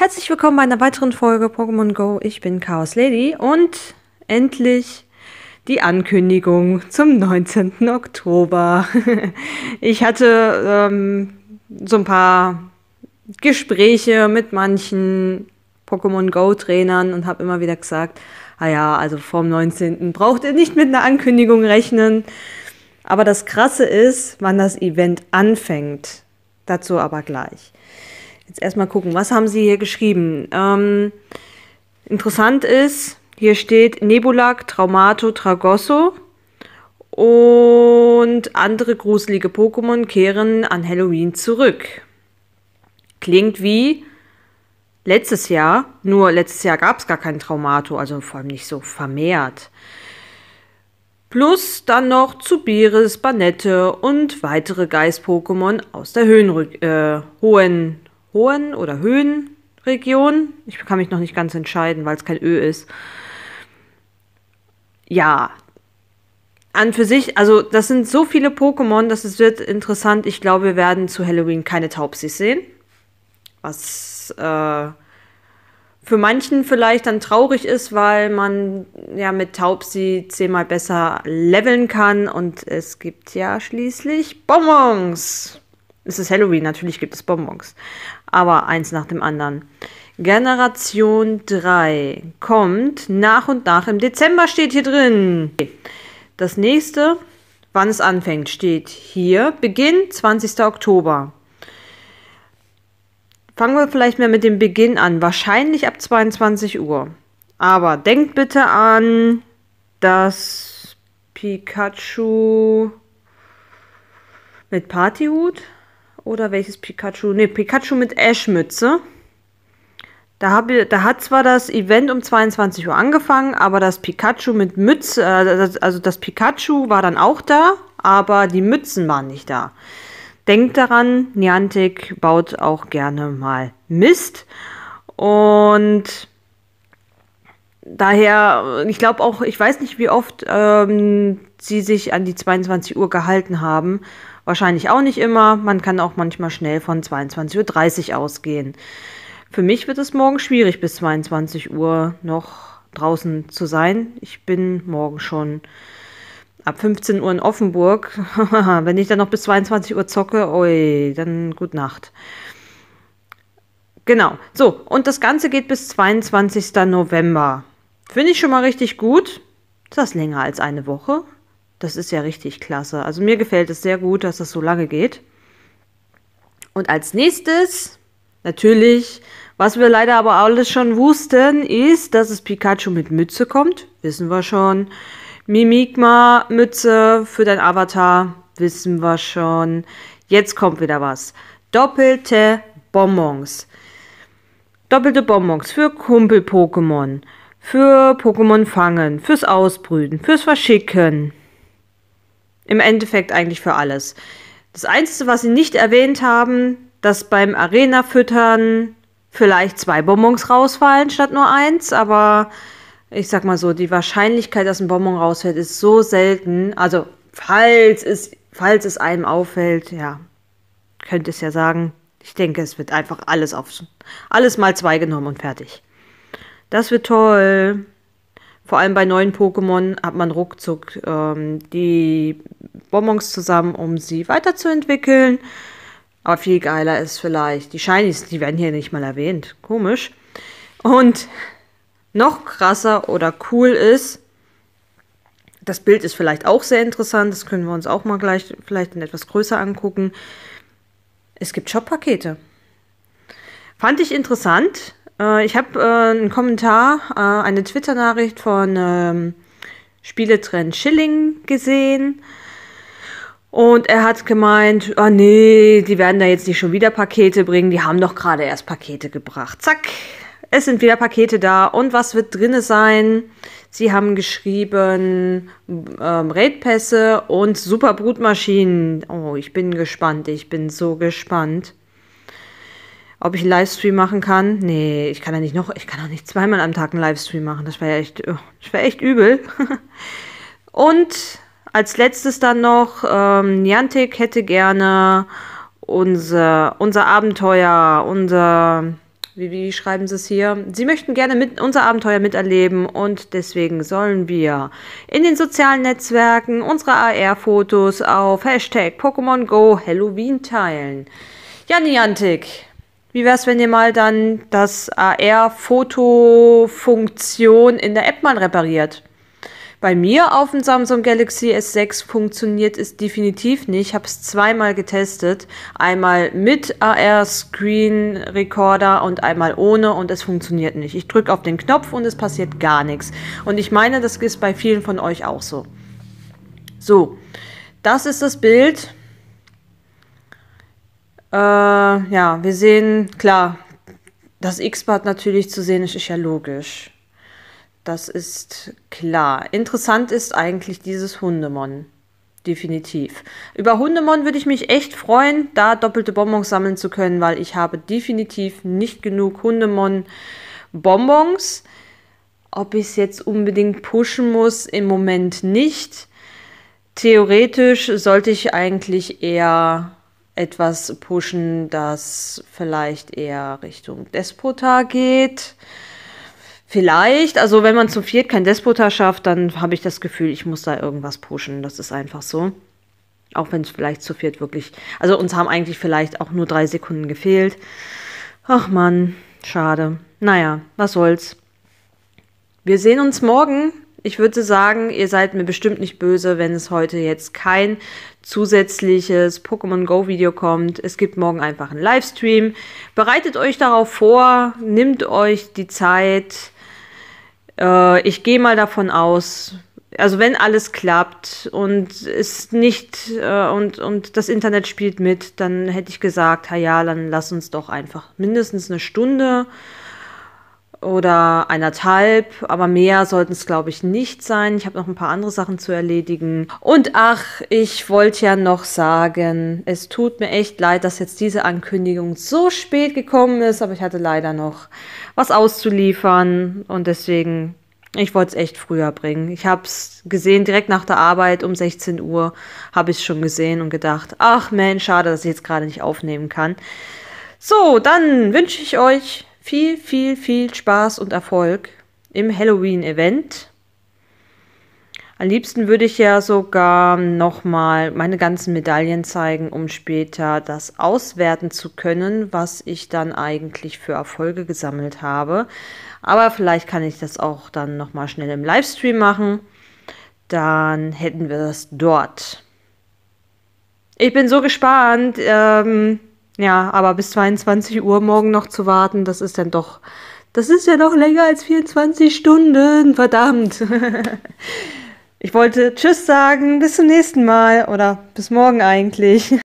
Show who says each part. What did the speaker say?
Speaker 1: Herzlich willkommen bei einer weiteren Folge Pokémon Go. Ich bin Chaos Lady und endlich die Ankündigung zum 19. Oktober. ich hatte ähm, so ein paar Gespräche mit manchen Pokémon Go-Trainern und habe immer wieder gesagt, ah ja, also vorm 19. braucht ihr nicht mit einer Ankündigung rechnen. Aber das Krasse ist, wann das Event anfängt. Dazu aber gleich. Jetzt erstmal gucken, was haben sie hier geschrieben? Ähm, interessant ist, hier steht Nebulak, Traumato, Tragosso und andere gruselige Pokémon kehren an Halloween zurück. Klingt wie letztes Jahr, nur letztes Jahr gab es gar kein Traumato, also vor allem nicht so vermehrt. Plus dann noch Zubiris, Banette und weitere Geist-Pokémon aus der Höhenrück äh, hohen hohen oder Höhenregion. Ich kann mich noch nicht ganz entscheiden, weil es kein Ö ist. Ja, an für sich, also das sind so viele Pokémon, dass es wird interessant. Ich glaube, wir werden zu Halloween keine Taubsis sehen. Was äh, für manchen vielleicht dann traurig ist, weil man ja mit Taubsi zehnmal besser leveln kann. Und es gibt ja schließlich Bonbons. Es ist Halloween, natürlich gibt es Bonbons aber eins nach dem anderen. Generation 3 kommt nach und nach. Im Dezember steht hier drin. Das nächste, wann es anfängt, steht hier. Beginn 20. Oktober. Fangen wir vielleicht mal mit dem Beginn an. Wahrscheinlich ab 22 Uhr. Aber denkt bitte an das Pikachu mit Partyhut. Oder welches Pikachu? Ne, Pikachu mit Ash-Mütze. Da, hab, da hat zwar das Event um 22 Uhr angefangen, aber das Pikachu mit Mütze, äh, also das Pikachu war dann auch da, aber die Mützen waren nicht da. Denkt daran, Niantic baut auch gerne mal Mist. Und daher, ich glaube auch, ich weiß nicht, wie oft ähm, sie sich an die 22 Uhr gehalten haben Wahrscheinlich auch nicht immer. Man kann auch manchmal schnell von 22.30 Uhr ausgehen. Für mich wird es morgen schwierig, bis 22 Uhr noch draußen zu sein. Ich bin morgen schon ab 15 Uhr in Offenburg. Wenn ich dann noch bis 22 Uhr zocke, oi, dann gut Nacht. Genau. So, und das Ganze geht bis 22. November. Finde ich schon mal richtig gut. Ist das länger als eine Woche? Das ist ja richtig klasse. Also mir gefällt es sehr gut, dass das so lange geht. Und als nächstes, natürlich, was wir leider aber alles schon wussten, ist, dass es Pikachu mit Mütze kommt. Wissen wir schon. Mimikma Mütze für dein Avatar. Wissen wir schon. Jetzt kommt wieder was. Doppelte Bonbons. Doppelte Bonbons für Kumpel-Pokémon, für Pokémon fangen, fürs Ausbrüten, fürs Verschicken. Im Endeffekt eigentlich für alles. Das Einzige, was sie nicht erwähnt haben, dass beim Arena-Füttern vielleicht zwei Bonbons rausfallen statt nur eins, aber ich sag mal so, die Wahrscheinlichkeit, dass ein Bonbon rausfällt, ist so selten. Also, falls es, falls es einem auffällt, ja, könnte es ja sagen. Ich denke, es wird einfach alles auf, alles mal zwei genommen und fertig. Das wird toll. Vor allem bei neuen Pokémon hat man ruckzuck ähm, die Bonbons zusammen, um sie weiterzuentwickeln. Aber viel geiler ist vielleicht die Shinies, die werden hier nicht mal erwähnt. Komisch. Und noch krasser oder cool ist, das Bild ist vielleicht auch sehr interessant, das können wir uns auch mal gleich vielleicht in etwas größer angucken. Es gibt Shop-Pakete. Fand ich interessant. Äh, ich habe äh, einen Kommentar, äh, eine Twitter-Nachricht von ähm, Spieletrend Schilling gesehen. Und er hat gemeint, oh nee, die werden da jetzt nicht schon wieder Pakete bringen, die haben doch gerade erst Pakete gebracht. Zack, es sind wieder Pakete da. Und was wird drinne sein? Sie haben geschrieben ähm, Raidpässe und Superbrutmaschinen. Oh, ich bin gespannt, ich bin so gespannt. Ob ich einen Livestream machen kann? Nee, ich kann ja nicht noch, ich kann auch nicht zweimal am Tag einen Livestream machen. Das wäre ja echt, oh, das wäre echt übel. und als letztes dann noch, ähm, Niantic hätte gerne unser, unser Abenteuer, unser, wie, wie schreiben sie es hier? Sie möchten gerne mit, unser Abenteuer miterleben und deswegen sollen wir in den sozialen Netzwerken unsere AR-Fotos auf Hashtag Pokémon Go Halloween teilen. Ja, Niantic, wie wär's, wenn ihr mal dann das ar foto funktion in der App mal repariert? Bei mir auf dem Samsung Galaxy S6 funktioniert es definitiv nicht. Ich habe es zweimal getestet. Einmal mit AR-Screen Recorder und einmal ohne und es funktioniert nicht. Ich drücke auf den Knopf und es passiert gar nichts. Und ich meine, das ist bei vielen von euch auch so. So, das ist das Bild. Äh, ja, wir sehen, klar, das X-Bad natürlich zu sehen ist, ist ja logisch. Das ist klar. Interessant ist eigentlich dieses Hundemon. Definitiv. Über Hundemon würde ich mich echt freuen, da doppelte Bonbons sammeln zu können, weil ich habe definitiv nicht genug Hundemon Bonbons. Ob ich es jetzt unbedingt pushen muss, im Moment nicht. Theoretisch sollte ich eigentlich eher etwas pushen, das vielleicht eher Richtung Despota geht. Vielleicht, also wenn man zu viert kein Despoter schafft, dann habe ich das Gefühl, ich muss da irgendwas pushen. Das ist einfach so. Auch wenn es vielleicht zu viert wirklich. Also uns haben eigentlich vielleicht auch nur drei Sekunden gefehlt. Ach man, schade. Naja, was soll's. Wir sehen uns morgen. Ich würde sagen, ihr seid mir bestimmt nicht böse, wenn es heute jetzt kein zusätzliches Pokémon Go Video kommt. Es gibt morgen einfach einen Livestream. Bereitet euch darauf vor, nimmt euch die Zeit. Äh, ich gehe mal davon aus, also wenn alles klappt und ist nicht äh, und, und das Internet spielt mit, dann hätte ich gesagt, ja, dann lass uns doch einfach mindestens eine Stunde oder eineinhalb, aber mehr sollten es, glaube ich, nicht sein. Ich habe noch ein paar andere Sachen zu erledigen. Und ach, ich wollte ja noch sagen, es tut mir echt leid, dass jetzt diese Ankündigung so spät gekommen ist, aber ich hatte leider noch was auszuliefern und deswegen ich wollte es echt früher bringen. Ich habe es gesehen, direkt nach der Arbeit um 16 Uhr habe ich es schon gesehen und gedacht, ach Mensch, schade, dass ich jetzt gerade nicht aufnehmen kann. So, dann wünsche ich euch viel, viel, viel Spaß und Erfolg im Halloween-Event. Am liebsten würde ich ja sogar nochmal meine ganzen Medaillen zeigen, um später das auswerten zu können, was ich dann eigentlich für Erfolge gesammelt habe. Aber vielleicht kann ich das auch dann nochmal schnell im Livestream machen. Dann hätten wir das dort. Ich bin so gespannt. Ähm ja, aber bis 22 Uhr morgen noch zu warten, das ist dann doch, das ist ja noch länger als 24 Stunden, verdammt. Ich wollte Tschüss sagen, bis zum nächsten Mal oder bis morgen eigentlich.